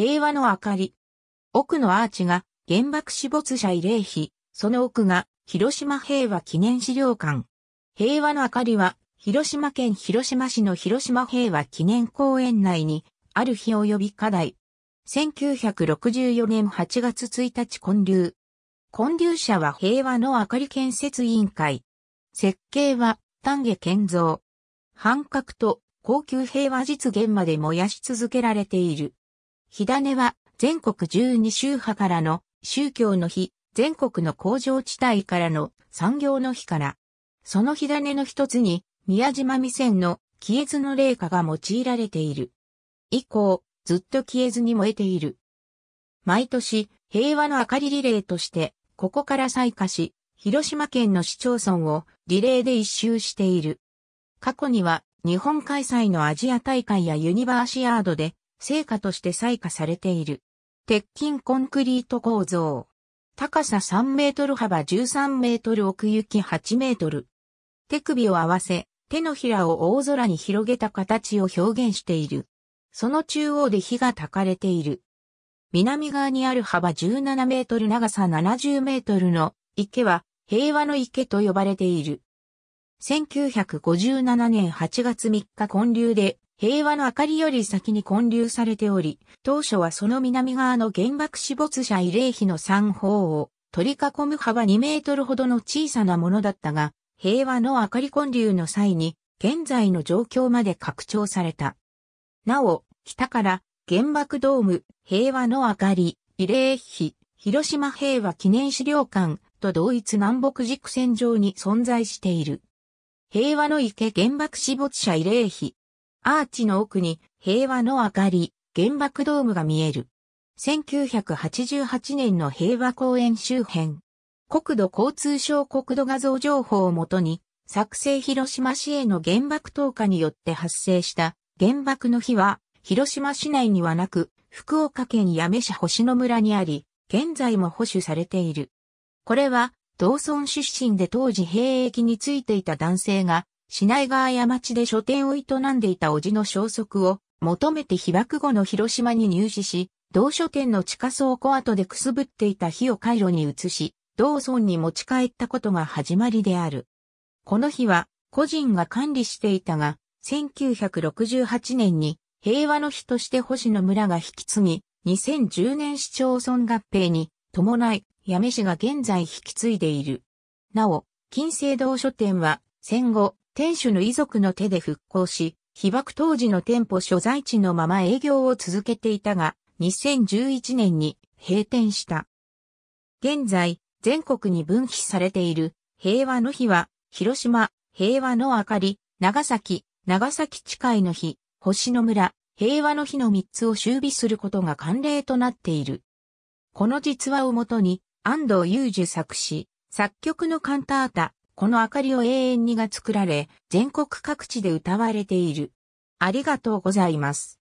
平和の明かり。奥のアーチが原爆死没者慰霊碑、その奥が広島平和記念資料館。平和の明かりは広島県広島市の広島平和記念公園内にある日及び課題。1964年8月1日建立。建立者は平和の明かり建設委員会。設計は丹下健造。半角と高級平和実現まで燃やし続けられている。火種は全国12宗派からの宗教の日、全国の工場地帯からの産業の日から、その火種の一つに宮島未線の消えずの霊火が用いられている。以降、ずっと消えずに燃えている。毎年、平和の明かりリレーとして、ここから採火し、広島県の市町村をリレーで一周している。過去には、日本開催のアジア大会やユニバーシアードで、成果として採火されている。鉄筋コンクリート構造。高さ3メートル幅13メートル奥行き8メートル。手首を合わせ、手のひらを大空に広げた形を表現している。その中央で火が焚かれている。南側にある幅17メートル長さ70メートルの池は平和の池と呼ばれている。1957年8月3日混流で平和の明かりより先に建立されており、当初はその南側の原爆死没者慰霊碑の三方を取り囲む幅2メートルほどの小さなものだったが、平和の明かり建立の際に、現在の状況まで拡張された。なお、北から原爆ドーム、平和の明かり、慰霊碑、広島平和記念資料館と同一南北軸線上に存在している。平和の池原爆死没者慰霊碑、アーチの奥に平和の明かり、原爆ドームが見える。1988年の平和公園周辺。国土交通省国土画像情報をもとに、作成広島市への原爆投下によって発生した原爆の日は、広島市内にはなく、福岡県八女市星野村にあり、現在も保守されている。これは、同村出身で当時兵役についていた男性が、品内川山地で書店を営んでいた叔父の消息を求めて被爆後の広島に入試し、同書店の地下倉庫跡でくすぶっていた火を回路に移し、同村に持ち帰ったことが始まりである。この日は個人が管理していたが、1968年に平和の日として星野村が引き継ぎ、2010年市町村合併に伴い、八女市が現在引き継いでいる。なお、金星堂書店は戦後、店主の遺族の手で復興し、被爆当時の店舗所在地のまま営業を続けていたが、2011年に閉店した。現在、全国に分岐されている平和の日は、広島、平和の明かり、長崎、長崎地会の日、星の村、平和の日の3つを修備することが慣例となっている。この実話をもとに、安藤雄樹作詞、作曲のカンタータ、この明かりを永遠にが作られ、全国各地で歌われている。ありがとうございます。